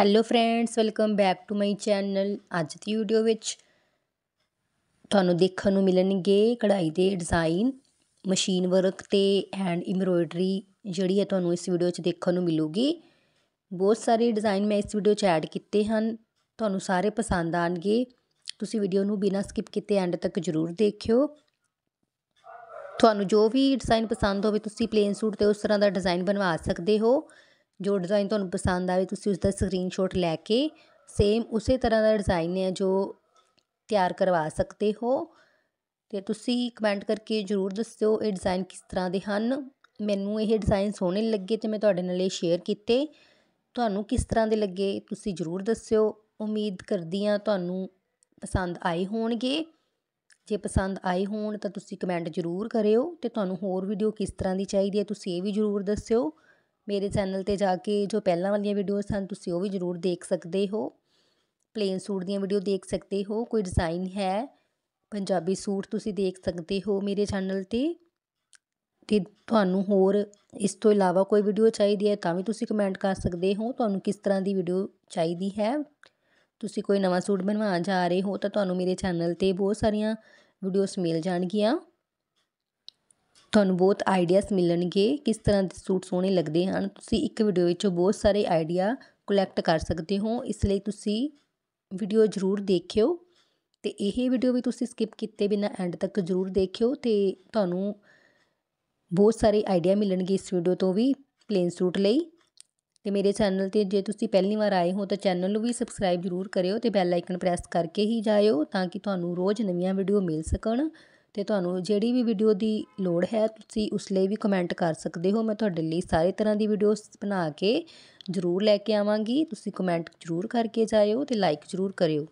hello friends welcome back to my channel ਅੱਜ ਦੀ video ਵਿੱਚ ਤੁਹਾਨੂੰ ਦੇਖਣ ਨੂੰ ਮਿਲਣਗੇ ਕਢਾਈ ਦੇ ਡਿਜ਼ਾਈਨ ਮਸ਼ੀਨ ਵਰਕ ਤੇ ਹੈਂਡ ਐਮਬ੍ਰੋਇਡਰੀ ਜਿਹੜੀ ਹੈ ਤੁਹਾਨੂੰ ਇਸ ਵੀਡੀਓ 'ਚ ਦੇਖਣ ਨੂੰ ਮਿਲੂਗੀ ਬਹੁਤ ਸਾਰੇ ਡਿਜ਼ਾਈਨ ਮੈਂ ਇਸ ਵੀਡੀਓ 'ਚ ਐਡ ਕੀਤੇ ਹਨ ਤੁਹਾਨੂੰ ਸਾਰੇ ਪਸੰਦ ਆਣਗੇ ਤੁਸੀਂ ਵੀਡੀਓ ਨੂੰ ਬਿਨਾਂ ਸਕਿਪ ਕੀਤੇ ਐਂਡ ਤੱਕ ਜ਼ਰੂਰ ਦੇਖਿਓ ਤੁਹਾਨੂੰ ਜੋ ਵੀ ਡਿਜ਼ਾਈਨ ਪਸੰਦ ਹੋਵੇ ਤੁਸੀਂ ਪਲੇਨ ਸੂਟ ਤੇ ਉਸ ਤਰ੍ਹਾਂ ਦਾ ਡਿਜ਼ਾਈਨ ਬਣਵਾ ਸਕਦੇ ਹੋ ਜੋ ਡਿਜ਼ਾਈਨ ਤੁਹਾਨੂੰ ਪਸੰਦ ਆਵੇ ਤੁਸੀਂ ਉਸ ਦਾ ਸਕਰੀਨਸ਼ਾਟ ਲੈ ਕੇ ਸੇਮ ਉਸੇ ਤਰ੍ਹਾਂ ਦਾ ਡਿਜ਼ਾਈਨ ਹੈ ਜੋ ਤਿਆਰ ਕਰਵਾ ਸਕਦੇ ਹੋ ਤੇ ਤੁਸੀਂ ਕਮੈਂਟ ਕਰਕੇ ਜ਼ਰੂਰ ਦੱਸਿਓ ਇਹ ਡਿਜ਼ਾਈਨ ਕਿਸ ਤਰ੍ਹਾਂ ਦੇ ਹਨ ਮੈਨੂੰ ਇਹ ਡਿਜ਼ਾਈਨ ਸੋਹਣੇ ਲੱਗੇ ਤੇ ਮੈਂ ਤੁਹਾਡੇ ਨਾਲ ਇਹ ਸ਼ੇਅਰ ਕੀਤੇ ਤੁਹਾਨੂੰ ਕਿਸ ਤਰ੍ਹਾਂ ਦੇ ਲੱਗੇ ਤੁਸੀਂ ਜ਼ਰੂਰ ਦੱਸਿਓ ਉਮੀਦ ਕਰਦੀ ਆ ਤੁਹਾਨੂੰ ਪਸੰਦ ਆਏ ਹੋਣਗੇ ਜੇ ਪਸੰਦ ਆਏ ਹੋਣ ਤਾਂ ਤੁਸੀਂ ਕਮੈਂਟ ਜ਼ਰੂਰ ਕਰਿਓ ਤੇ ਤੁਹਾਨੂੰ ਹੋਰ ਵੀਡੀਓ ਕਿਸ ਤਰ੍ਹਾਂ ਦੀ ਚਾਹੀਦੀ ਹੈ ਤੁਸੀਂ ਇਹ ਵੀ ਜ਼ਰੂਰ ਦੱਸਿਓ ਮੇਰੇ ਚੈਨਲ 'ਤੇ ਜਾ ਕੇ ਜੋ ਪਹਿਲਾਂ ਵਾਲੀਆਂ ਵੀਡੀਓਸ ਹਨ ਤੁਸੀਂ ਉਹ ਵੀ ਜ਼ਰੂਰ ਦੇਖ ਸਕਦੇ ਹੋ ਪਲੇਨ ਸੂਟ ਦੀਆਂ ਵੀਡੀਓ ਦੇਖ ਸਕਦੇ ਹੋ ਕੋਈ ਡਿਜ਼ਾਈਨ ਹੈ ਪੰਜਾਬੀ ਸੂਟ ਤੁਸੀਂ ਦੇਖ ਸਕਦੇ ਹੋ ਮੇਰੇ ਚੈਨਲ 'ਤੇ ਤੇ ਤੁਹਾਨੂੰ ਹੋਰ ਇਸ ਤੋਂ ਇਲਾਵਾ ਕੋਈ ਵੀਡੀਓ ਚਾਹੀਦੀ ਹੈ ਤਾਂ ਵੀ ਤੁਸੀਂ ਕਮੈਂਟ ਕਰ ਸਕਦੇ ਹੋ ਤੁਹਾਨੂੰ ਕਿਸ ਤਰ੍ਹਾਂ ਦੀ ਵੀਡੀਓ ਚਾਹੀਦੀ ਹੈ ਤੁਸੀਂ ਕੋਈ ਨਵਾਂ ਸੂਟ ਬਣਵਾਉਣ ਜਾ ਰਹੇ ਹੋ ਤਾਂ ਤੁਹਾਨੂੰ ਮੇਰੇ ਚੈਨਲ 'ਤੇ ਬਹੁਤ ਸਾਰੀਆਂ ਵੀਡੀਓਸ ਮਿਲ ਜਾਣਗੀਆਂ ਤੁਹਾਨੂੰ ਬਹੁਤ ਆਈਡੀਆਸ ਮਿਲਣਗੇ ਕਿਸ ਤਰ੍ਹਾਂ ਦੇ ਸੂਟ ਸੋਹਣੇ ਲੱਗਦੇ ਹਨ ਤੁਸੀਂ ਇੱਕ ਵੀਡੀਓ ਵਿੱਚੋਂ ਬਹੁਤ ਸਾਰੇ ਆਈਡੀਆ ਕਲੈਕਟ ਕਰ ਸਕਦੇ ਹੋ ਇਸ ਲਈ ਤੁਸੀਂ ਵੀਡੀਓ ਜ਼ਰੂਰ ਦੇਖਿਓ ਤੇ ਇਹ ਵੀਡੀਓ ਵੀ ਤੁਸੀਂ ਸਕਿਪ ਕੀਤੇ ਬਿਨਾ ਐਂਡ ਤੱਕ ਜ਼ਰੂਰ ਦੇਖਿਓ ਤੇ ਤੁਹਾਨੂੰ ਬਹੁਤ ਸਾਰੇ ਆਈਡੀਆ ਮਿਲਣਗੇ ਇਸ ਵੀਡੀਓ ਤੋਂ ਵੀ ਪਲੇਨ ਸੂਟ ਲਈ ਤੇ ਮੇਰੇ ਚੈਨਲ ਤੇ ਜੇ ਤੁਸੀਂ ਪਹਿਲੀ ਵਾਰ ਆਏ ਹੋ ਤਾਂ ਚੈਨਲ ਨੂੰ ਵੀ ਸਬਸਕ੍ਰਾਈਬ ਜ਼ਰੂਰ ਕਰਿਓ ਤੇ ਬੈਲ ਆਈਕਨ ਪ੍ਰੈਸ ਕਰਕੇ ਹੀ ਜਾਇਓ ਤਾਂ ਕਿ ਤੁਹਾਨੂੰ ਰੋਜ਼ ਨਵੀਆਂ ਵੀਡੀਓ ਮਿਲ ਸਕਣ ਤੇ ਤੁਹਾਨੂੰ ਜਿਹੜੀ ਵੀ ਵੀਡੀਓ ਦੀ ਲੋੜ ਹੈ ਤੁਸੀਂ ਉਸ ਲਈ ਵੀ ਕਮੈਂਟ ਕਰ ਸਕਦੇ ਹੋ ਮੈਂ ਤੁਹਾਡੇ ਲਈ ਸਾਰੇ ਤਰ੍ਹਾਂ ਦੀ ਵੀਡੀਓਜ਼ ਬਣਾ ਕੇ ਜ਼ਰੂਰ ਲੈ ਕੇ ਆਵਾਂਗੀ ਤੁਸੀਂ ਕਮੈਂਟ ਜ਼ਰੂਰ ਕਰਕੇ ਜਾਇਓ ਤੇ ਲਾਈਕ ਜ਼ਰੂਰ ਕਰਿਓ